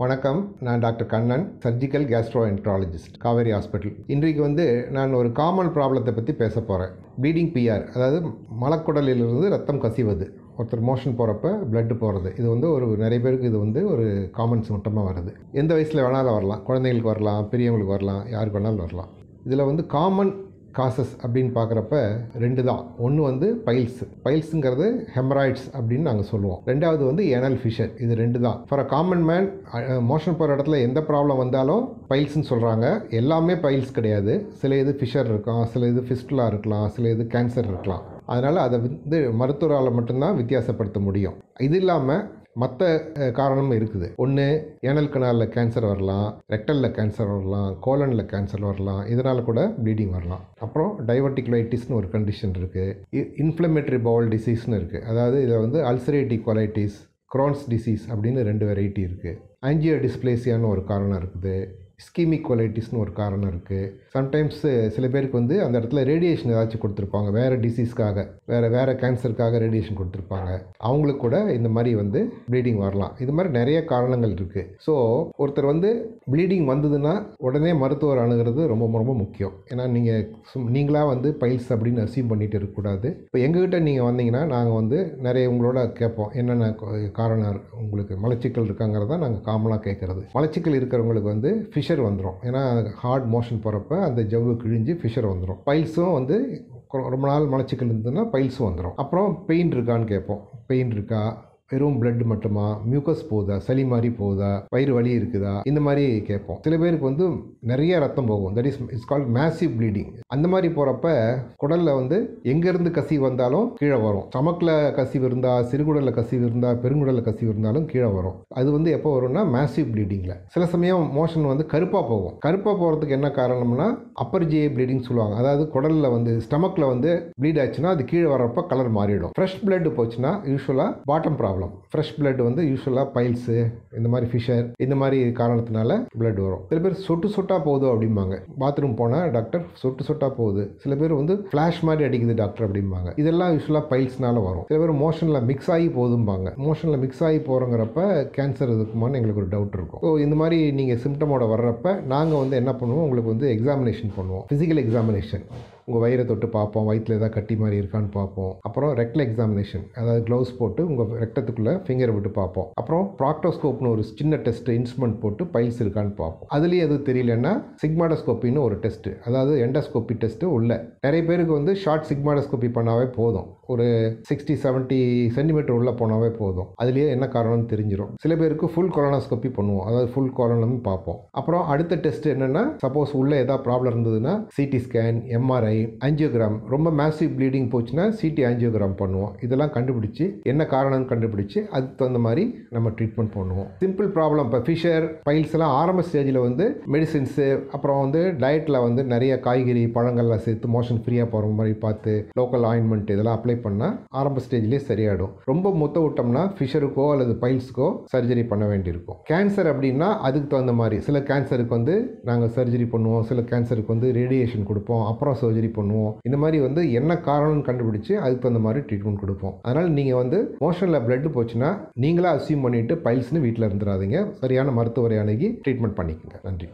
வணக்கம் நான் doctor Kannan surgical gastroenterologist Kauvery hospital இன்றைக்கு வந்து நான் ஒரு காமன் ப்ராப்ளத்தை பற்றி பேச போகிறேன் ப்ளீடிங் பிஆர் அதாவது மலக்குடலிலிருந்து ரத்தம் கசிவது ஒருத்தர் மோஷன் போகிறப்ப பிளட்டு போகிறது இது வந்து ஒரு நிறைய பேருக்கு இது வந்து ஒரு காமன் சிம்டமாக வருது எந்த வயசில் வேணாலும் வரலாம் குழந்தைங்களுக்கு வரலாம் பெரியவங்களுக்கு வரலாம் யாருக்கு வேணாலும் வரலாம் இதில் வந்து காமன் காசஸ் அப்படின்னு பார்க்குறப்ப ரெண்டு தான் ஒன்று வந்து பைல்ஸ் பைல்ஸுங்கிறது ஹெமராய்ட்ஸ் அப்படின்னு நாங்கள் சொல்லுவோம் ரெண்டாவது வந்து எனல் ஃபிஷர் இது ரெண்டு தான் for a common man motion போகிற இடத்துல எந்த ப்ராப்ளம் வந்தாலும் பைல்ஸ்னு சொல்கிறாங்க எல்லாமே பைல்ஸ் கிடையாது சில இது ஃபிஷர் இருக்கலாம் சில இது ஃபிஸ்டலாக இருக்கலாம் சில இது கேன்சர் இருக்கலாம் அதனால் அதை வந்து மருத்துவரால் மட்டும்தான் வித்தியாசப்படுத்த முடியும் இது இல்லாமல் மற்ற காரணமும் இருக்குது ஒன்று ஏனல் கனாலில் கேன்சர் வரலாம் ரெக்டலில் கேன்சர் வரலாம் கோலனில் கேன்சர் வரலாம் இதனால் கூட ப்ளீடிங் வரலாம் அப்புறம் டைவர்டிகுலைட்டிஸ்னு ஒரு கண்டிஷன் இருக்குது இன்ஃப்ளமேட்டரி பவுல் டிசீஸ்னு இருக்குது அதாவது இதில் வந்து அல்சரேட்டிக் குவாலிட்டிஸ் க்ரோன்ஸ் டிசீஸ் அப்படின்னு ரெண்டு வெரைட்டி இருக்குது ஆன்ஜியோ டிஸ்பிளேசியான்னு ஒரு காரணம் இருக்குது குவாலிட்டிஸ்னு ஒரு காரணம் இருக்குது சம்டைம்ஸ் சில பேருக்கு வந்து அந்த இடத்துல ரேடியேஷன் ஏதாச்சும் கொடுத்துருப்பாங்க வேறு டிசீஸ்க்காக வேறு வேறு கேன்சருக்காக ரேடியேஷன் கொடுத்துருப்பாங்க அவங்களுக்கு கூட இந்த மாதிரி வந்து ப்ளீடிங் வரலாம் இது மாதிரி நிறைய காரணங்கள் இருக்குது ஸோ ஒருத்தர் வந்து ப்ளீடிங் வந்ததுன்னா உடனே மருத்துவர் அணுகிறது ரொம்ப ரொம்ப முக்கியம் ஏன்னா நீங்கள் சும் நீங்களாக வந்து பைல்ஸ் அப்படின்னு அசியூம் பண்ணிகிட்டு இருக்கக்கூடாது இப்போ எங்ககிட்ட நீங்கள் வந்தீங்கன்னா நாங்கள் வந்து நிறைய உங்களோட கேட்போம் என்னென்ன காரணம் உங்களுக்கு மலச்சிக்கல் இருக்காங்கிறதான் நாங்கள் காமனாக கேட்குறது மலச்சிக்கல் இருக்கிறவங்களுக்கு வந்து ஃபிஷ் ஃபிஷர் வந்துடும் ஏன்னா ஹார்ட் மோஷன் போகிறப்ப அந்த ஜவ்வு கிழிஞ்சு ஃபிஷர் வந்துடும் பைல்ஸும் வந்து ரொம்ப நாள் மலைச்சிக்கல் இருந்ததுன்னா பைல்ஸும் வந்துடும் அப்புறம் பெயின் இருக்கான்னு கேட்போம் பெயின் இருக்கா வெறும் பிளட் மட்டுமா மியூக்கஸ் போகுதா சளி மாதிரி போகுதா வயிறு வலி இருக்குதா இந்த மாதிரி கேட்போம் சில பேருக்கு வந்து நிறைய ரத்தம் போகும் that is it's called massive bleeding அந்த மாதிரி போகிறப்ப குடலில் வந்து எங்கேருந்து கசிவு வந்தாலும் கீழே வரும் சமக்கில் கசிவு இருந்தால் சிறுகுடலில் கசிவு இருந்தால் பெருங்குடலில் கசிவு இருந்தாலும் கீழே வரும் அது வந்து எப்போ வரும்னா மேசிவ் ப்ளீடிங்கில் சில சமயம் மோஷன் வந்து கருப்பாக போகும் கருப்பாக போகிறதுக்கு என்ன காரணம்னா அப்பர் ஜே ப்ளீடிங் சொல்லுவாங்க அதாவது குடலில் வந்து ஸ்டமக்கில் வந்து ப்ளீட் ஆச்சுன்னா அது கீழே வரப்போ கலர் மாறிடும் ஃப்ரெஷ் பிளட் போச்சுன்னா யூஸ்வலாக bottom problem problem fresh blood வந்து யூஸ்வலாக பைல்ஸு இந்த மாதிரி ஃபிஷர் இந்த மாதிரி காரணத்தினால பிளட் வரும் சில பேர் சொட்டு சொட்டாக போகுது அப்படிம்பாங்க பாத்ரூம் போனால் டாக்டர் சொட்டு சொட்டாக போகுது சில பேர் வந்து ஃப்ளாஷ் மாதிரி அடிக்குது டாக்டர் அப்படிம்பாங்க இதெல்லாம் யூஸ்வலாக பைல்ஸ்னால வரும் சில பேர் மோஷனில் மிக்ஸ் ஆகி போதும்பாங்க மோஷனில் மிக்ஸ் ஆகி போகிறங்கிறப்ப கேன்சர் இருக்குமான்னு எங்களுக்கு ஒரு டவுட் இருக்கும் ஸோ இந்த மாதிரி நீங்கள் சிம்டமோட வர்றப்ப நாங்கள் வந்து என்ன பண்ணுவோம் உங்களுக்கு வந்து எக்ஸாமினேஷன் பண்ணுவோம் ஃபிசிக்கல் எக்ஸாமினேஷன் உங்கள் வயிறை தொட்டு பார்ப்போம் வயிற்றில் எதாவது கட்டி மாதிரி இருக்கான்னு பார்ப்போம் அப்புறம் ரெக்டல் எக்ஸாமினேஷன் அதாவது க்ளவுஸ் போட்டு உங்கள் ரெக்டத்துக்குள்ளே ஃபிங்கரை விட்டு பார்ப்போம் அப்புறம் ப்ராக்டோஸ்கோப்னு ஒரு சின்ன டெஸ்ட் இன்ஸ்ட்ருமெண்ட் போட்டு பைல்ஸ் இருக்கான்னு பார்ப்போம் அதுலேயே எதுவும் தெரியலன்னா சிக்மாடோஸ்கோப்பின்னு ஒரு டெஸ்ட்டு அதாவது எண்டோஸ்கோப்பி டெஸ்ட்டு உள்ள நிறைய பேருக்கு வந்து ஷார்ட் சிக்மாடோஸ்கோப்பி பண்ணாவே போதும் ஒரு சிக்ஸ்டி செவன்ட்டி சென்டிமீட்டர் உள்ளே போனாவே போதும் அதுலேயே என்ன காரணம்னு தெரிஞ்சிடும் சில பேருக்கு ஃபுல் கொலனோஸ்கோப்பி பண்ணுவோம் அதாவது ஃபுல் கொலனும் பார்ப்போம் அப்புறம் அடுத்த டெஸ்ட் என்னென்னா சப்போஸ் உள்ளே எதாவது ப்ராப்ளம் இருந்ததுன்னா சிடி ஸ்கேன் எம்ஆர்ஐ ஆஞ்சியோகிராம் ரொம்ப மேசிவ் ப்ளீடிங் போச்சுன்னா சிடி ஆஞ்சியோகிராம் பண்ணுவோம் இதெல்லாம் கண்டுபிடிச்சி என்ன காரணம்னு கண்டுபிடிச்சி அதுக்கு தகுந்த மாதிரி நம்ம ட்ரீட்மெண்ட் பண்ணுவோம் சிம்பிள் ப்ராப்ளம் இப்போ ஃபிஷர் பைல்ஸ் எல்லாம் ஆரம்ப ஸ்டேஜில் வந்து மெடிசின்ஸு அப்புறம் வந்து டயட்டில் வந்து நிறைய காய்கறி பழங்கள்லாம் சேர்த்து மோஷன் ஃப்ரீயாக போகிற மாதிரி பார்த்து லோக்கல் ஆயின்மெண்ட் இதெல்லாம் அப்ளை பண்ணால் ஆரம்ப ஸ்டேஜ்லேயே சரியாயிடும் ரொம்ப முத்த விட்டோம்னா ஃபிஷருக்கோ அல்லது பைல்ஸ்க்கோ சர்ஜரி பண்ண வேண்டியிருக்கும் கேன்சர் அப்படின்னா அதுக்கு தகுந்த மாதிரி சில கேன்சருக்கு வந்து நாங்கள் சர்ஜரி பண்ணுவோம் சில கேன்சருக்கு வந்து ரேடியேஷன் கொடுப்போம் அப்புறம் சர்ஜரி உறுதி பண்ணுவோம் இந்த மாதிரி வந்து என்ன காரணம்னு கண்டுபிடிச்சு அதுக்கு தகுந்த மாதிரி ட்ரீட்மெண்ட் கொடுப்போம் அதனால் நீங்கள் வந்து மோஷனில் பிளட் போச்சுன்னா நீங்களாக அசியூம் பண்ணிவிட்டு பைல்ஸ்னு வீட்டில் இருந்துடாதீங்க சரியான மருத்துவரை அணுகி ட்ரீட்மெண்ட் பண்ணிக்கோங்க நன்றி